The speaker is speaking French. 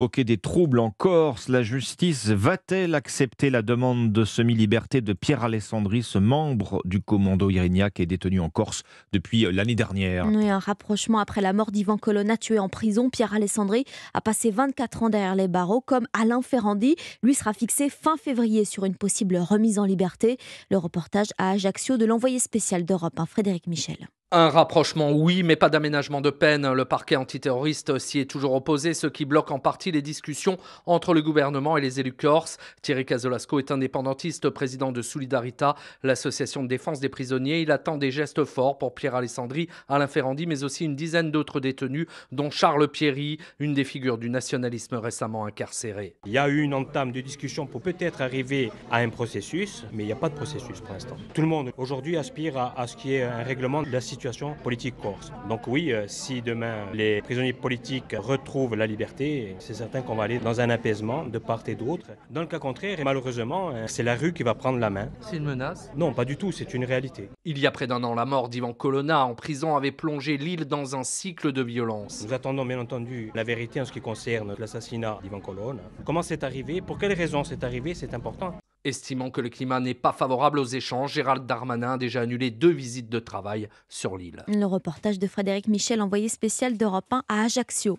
Ok, des troubles en Corse. La justice va-t-elle accepter la demande de semi-liberté de Pierre Alessandri, ce membre du commando Irignac est détenu en Corse depuis euh, l'année dernière oui, Un rapprochement après la mort d'Ivan Colonna tué en prison. Pierre Alessandri a passé 24 ans derrière les barreaux, comme Alain Ferrandi. Lui sera fixé fin février sur une possible remise en liberté. Le reportage à Ajaccio de l'envoyé spécial d'Europe, Frédéric Michel. Un rapprochement, oui, mais pas d'aménagement de peine. Le parquet antiterroriste s'y est toujours opposé, ce qui bloque en partie les discussions entre le gouvernement et les élus corses. Thierry Casolasco est indépendantiste, président de Solidarita, l'association de défense des prisonniers. Il attend des gestes forts pour Pierre Alessandri, Alain Ferrandi, mais aussi une dizaine d'autres détenus, dont Charles Pierry, une des figures du nationalisme récemment incarcéré. Il y a eu une entame de discussion pour peut-être arriver à un processus, mais il n'y a pas de processus pour l'instant. Tout le monde aujourd'hui aspire à, ce qui est un règlement de situation politique corse. Donc oui, euh, si demain les prisonniers politiques retrouvent la liberté, c'est certain qu'on va aller dans un apaisement de part et d'autre. Dans le cas contraire, malheureusement, euh, c'est la rue qui va prendre la main. C'est une menace Non, pas du tout, c'est une réalité. Il y a près d'un an, la mort d'Ivan Colonna en prison avait plongé l'île dans un cycle de violence. Nous attendons bien entendu la vérité en ce qui concerne l'assassinat d'Ivan Colonna. Comment c'est arrivé Pour quelles raisons c'est arrivé C'est important. Estimant que le climat n'est pas favorable aux échanges, Gérald Darmanin a déjà annulé deux visites de travail sur l'île. Le reportage de Frédéric Michel, envoyé spécial d'Europe 1 à Ajaccio.